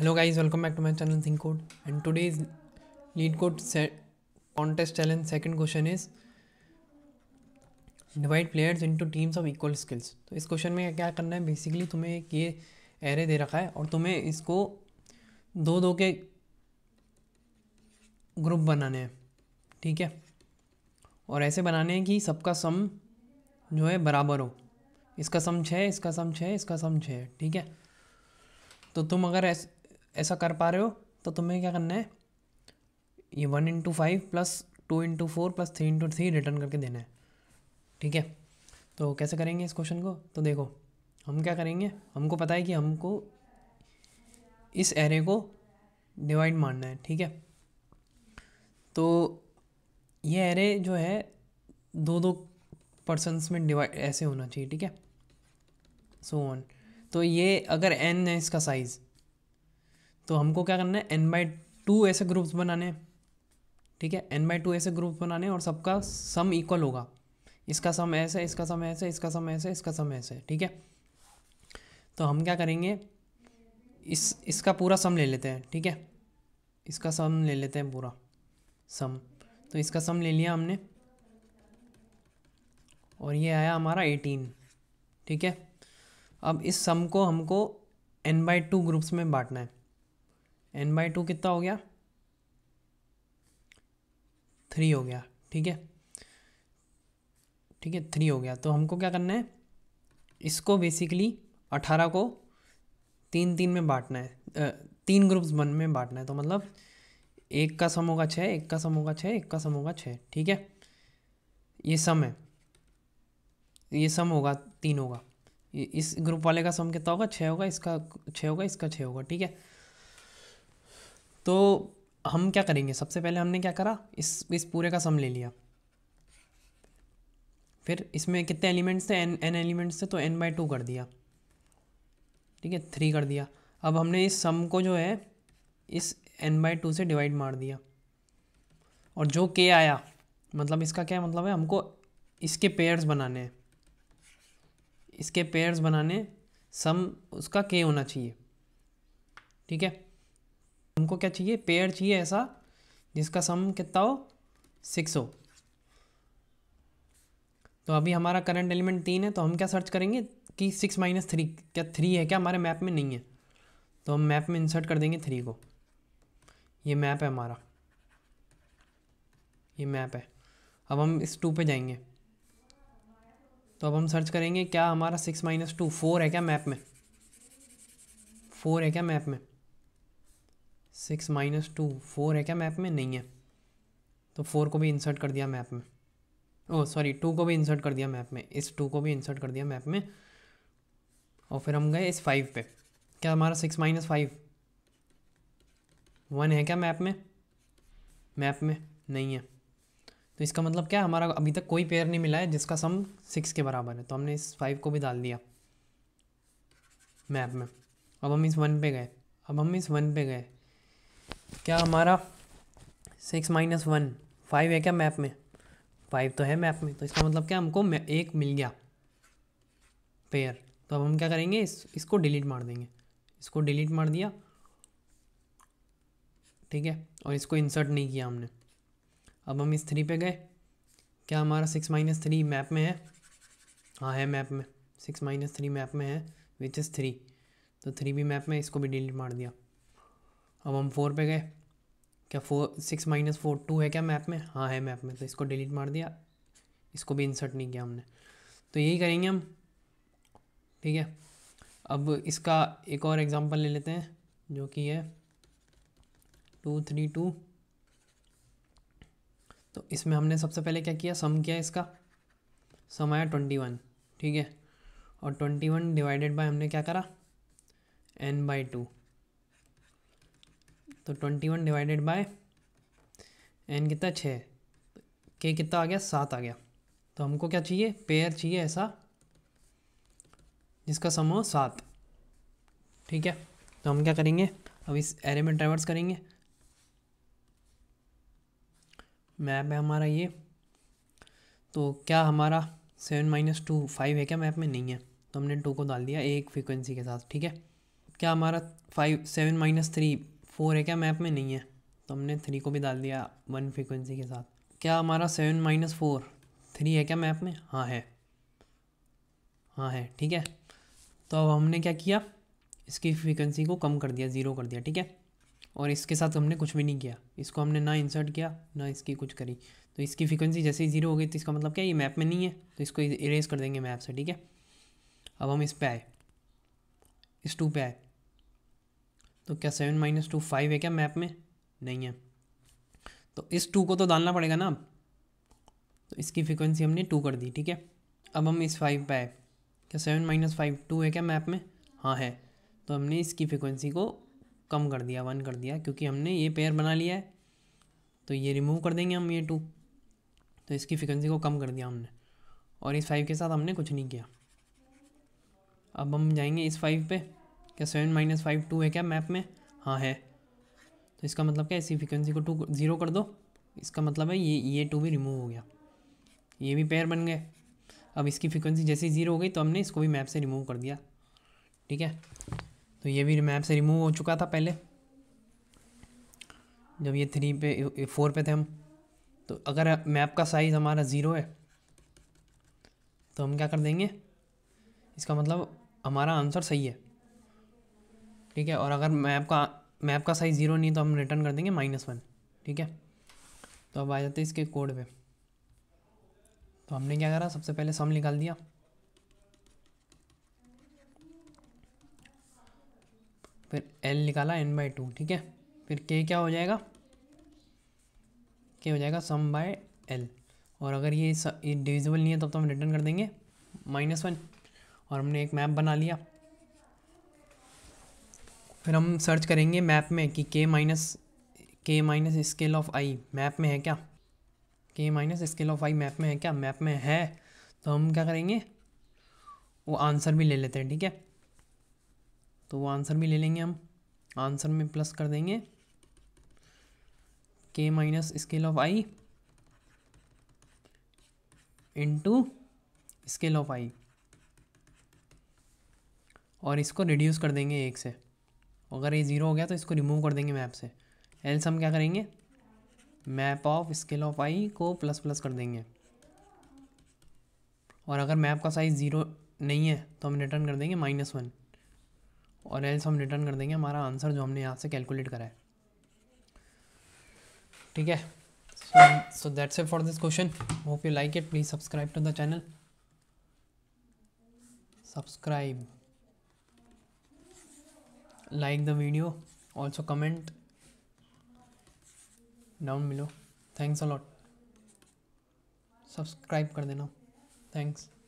hello guys welcome back to my channel think code and today is LeetCode contest challenge second question is divide players into teams of equal skills तो इस question में क्या करना है basically तुम्हें एक ये array दे रखा है और तुम्हें इसको दो दो के ग्रुप बनाने हैं ठीक है और ऐसे बनाने हैं कि सबका सम जो है बराबर हो इसका सम छः इसका सम छः इसका सम छः ठीक है तो तुम अगर ऐसे ऐसा कर पा रहे हो तो तुम्हें क्या करना है ये one into five plus two into four plus three into three return करके देना है ठीक है तो कैसे करेंगे इस क्वेश्चन को तो देखो हम क्या करेंगे हमको पता है कि हमको इस एरे को डिवाइड मानना है ठीक है तो ये एरे जो है दो दो पर्सनस में डिवाइड ऐसे होना चाहिए ठीक है सो so ऑन तो ये अगर एन है इसका साइज़ तो हमको क्या करना है एन बाई टू ऐसे ग्रुप्स बनाने हैं ठीक है एन बाई टू ऐसे ग्रुप्स बनाने और सबका सम इक्वल होगा इसका सम ऐसे इसका सम ऐसे इसका सम ऐसे इसका सम ऐसे ठीक है तो हम क्या करेंगे इस इसका पूरा सम ले लेते हैं ठीक है इसका सम ले लेते हैं पूरा सम तो इसका सम ले लिया हमने और ये आया हमारा एटीन ठीक है अब इस सम को हमको एन बाई टू ग्रुप्स में बांटना है एन बाई टू कितना हो गया थ्री हो गया ठीक है ठीक है थ्री हो गया तो हमको क्या करना है इसको बेसिकली अठारह को तीन तीन में बांटना है तीन ग्रुप्स वन में बांटना है तो मतलब एक का सम होगा छः एक का सम होगा छः एक का सम होगा छः ठीक है ये सम है ये सम होगा तीन होगा इस ग्रुप वाले का सम कितना होगा छः होगा इसका छः होगा इसका छः होगा ठीक है तो हम क्या करेंगे सबसे पहले हमने क्या करा इस इस पूरे का सम ले लिया फिर इसमें कितने एलिमेंट्स थे एन एन एलिमेंट्स थे तो एन बाई टू कर दिया ठीक है थ्री कर दिया अब हमने इस सम को जो है इस एन बाई टू से डिवाइड मार दिया और जो के आया मतलब इसका क्या मतलब है हमको इसके पेयर्स बनाने हैं इसके पेयर्स बनाने सम उसका के होना चाहिए ठीक है हमको क्या चाहिए पेयर चाहिए ऐसा जिसका सम कितना हो सिक्स हो तो अभी हमारा करंट एलिमेंट तीन है तो हम क्या सर्च करेंगे कि सिक्स माइनस थ्री क्या थ्री है क्या हमारे मैप में नहीं है तो हम मैप में इंसर्ट कर देंगे थ्री को ये मैप है हमारा ये मैप है अब हम इस टू पे जाएंगे तो अब हम सर्च करेंगे क्या हमारा सिक्स माइनस टू फोर है क्या मैप में फोर है क्या मैप में सिक्स माइनस टू फोर है क्या मैप में नहीं है तो फोर को भी इंसर्ट कर दिया मैप में ओ सॉरी टू को भी इंसर्ट कर दिया मैप में इस टू को भी इंसर्ट कर दिया मैप में और फिर हम गए इस फाइव पे क्या हमारा सिक्स माइनस फाइव वन है क्या मैप में मैप में नहीं है तो इसका मतलब क्या हमारा अभी तक कोई पेयर नहीं मिला है जिसका सम सिक्स के बराबर है तो हमने इस फाइव को भी डाल दिया मैप में अब हम इस वन पे गए अब हम इस वन पे गए क्या हमारा सिक्स माइनस वन फाइव है क्या मैप में फाइव तो है मैप में तो इसका मतलब क्या हमको एक मिल गया पेयर तो अब हम क्या करेंगे इस इसको डिलीट मार देंगे इसको डिलीट मार दिया ठीक है और इसको इंसर्ट नहीं किया हमने अब हम इस थ्री पे गए क्या हमारा सिक्स माइनस थ्री मैप में है हाँ है मैप में सिक्स माइनस थ्री मैप में है विच इज़ थ्री तो थ्री भी मैप में इसको भी डिलीट मार दिया अब हम फोर पे गए क्या four six minus four two है क्या मैप में हाँ है मैप में तो इसको डिलीट मार दिया इसको भी इंसर्ट नहीं किया हमने तो यही करेंगे हम ठीक है अब इसका एक और एग्ज़ाम्पल ले लेते हैं जो कि है टू थ्री टू तो इसमें हमने सबसे पहले क्या किया सम किया इसका सम आया ट्वेंटी वन ठीक है और ट्वेंटी वन डिवाइडेड बाय हमने क्या करा एन बाई टू तो twenty one divided by n कितना छः के कितना आ गया सात आ गया तो हमको क्या चाहिए पेयर चाहिए ऐसा जिसका सम हो सात ठीक है तो हम क्या करेंगे अब इस एरे में ट्रैवर्स करेंगे मैप है हमारा ये तो क्या हमारा सेवन माइनस टू फाइव है क्या मैप में नहीं है तो हमने टू को डाल दिया एक फ्रीक्वेंसी के साथ ठीक है क्या हमारा five seven minus three four है क्या मैप में नहीं है तो हमने थ्री को भी डाल दिया वन फ्रीक्वेंसी के साथ क्या हमारा सेवन माइनस फोर थ्री है क्या मैप में हाँ है हाँ है ठीक है तो अब हमने क्या किया इसकी फ्रीक्वेंसी को कम कर दिया ज़ीरो कर दिया ठीक है और इसके साथ हमने कुछ भी नहीं किया इसको हमने ना इंसर्ट किया ना इसकी कुछ करी तो इसकी फ्रीक्वेंसी जैसे ही ज़ीरो हो गई तो इसका मतलब क्या ये मैप में नहीं है तो इसको इरेज कर देंगे मैप से ठीक है अब हम इस पर आए इस टू पे आए तो क्या सेवन माइनस टू फाइव है क्या मैप में नहीं है तो इस टू को तो डालना पड़ेगा ना अब तो इसकी फ्रिक्वेंसी हमने टू कर दी ठीक है अब हम इस फाइव पे आए क्या सेवन माइनस फाइव टू है क्या मैप में हाँ है तो हमने इसकी फ्रिक्वेंसी को कम कर दिया वन कर दिया क्योंकि हमने ये पेयर बना लिया है तो ये रिमूव कर देंगे हम ये टू तो इसकी फ्रिक्वेंसी को कम कर दिया हमने और इस फाइव के साथ हमने कुछ नहीं किया अब हम जाएंगे इस फाइव पे क्या सेवन माइनस फाइव टू है क्या मैप में हाँ है तो इसका मतलब क्या इसी फ्रिक्वेंसी को टू ज़ीरो कर दो इसका मतलब है ये ये टू भी रिमूव हो गया ये भी पेयर बन गए अब इसकी फ्रिक्वेंसी जैसे ही ज़ीरो हो गई तो हमने इसको भी मैप से रिमूव कर दिया ठीक है तो ये भी मैप से रिमूव हो चुका था पहले जब ये थ्री पे फोर पे थे हम तो अगर मैप का साइज़ हमारा ज़ीरो है तो हम क्या कर देंगे इसका मतलब हमारा आंसर सही है ठीक है और अगर मैप का मैप का साइज़ ज़ीरो नहीं तो हम रिटर्न कर देंगे माइनस वन ठीक है तो अब आ जाते हैं इसके कोड पे तो हमने क्या करा सबसे पहले सम निकाल दिया फिर एल निकाला एन बाई टू ठीक है फिर के क्या हो जाएगा के हो जाएगा सम बाय एल और अगर ये, डिविजिबल नहीं है तब तो, तो हम रिटर्न कर देंगे माइनस वन और हमने एक मैप बना लिया फिर हम सर्च करेंगे मैप में कि k minus k minus scale of i map में है क्या k minus scale of i map में है क्या मैप में है तो हम क्या करेंगे वो आंसर भी ले लेते हैं ठीक है तो वो आंसर भी ले लेंगे हम आंसर में प्लस कर देंगे k minus scale of i into scale of i और इसको रिड्यूस कर देंगे एक से तो अगर ये ज़ीरो हो गया तो इसको रिमूव कर देंगे मैप से एल्स हम क्या करेंगे map of scale of i को प्लस प्लस कर देंगे और अगर मैप का साइज़ ज़ीरो नहीं है तो हम रिटर्न कर देंगे माइनस वन और एल्स हम रिटर्न कर देंगे हमारा आंसर जो हमने यहाँ से कैलकुलेट करा है ठीक है so that's a for this question hope you like it please subscribe to the channel subscribe like the video also comment down below thanks a lot subscribe कर देना थैंक्स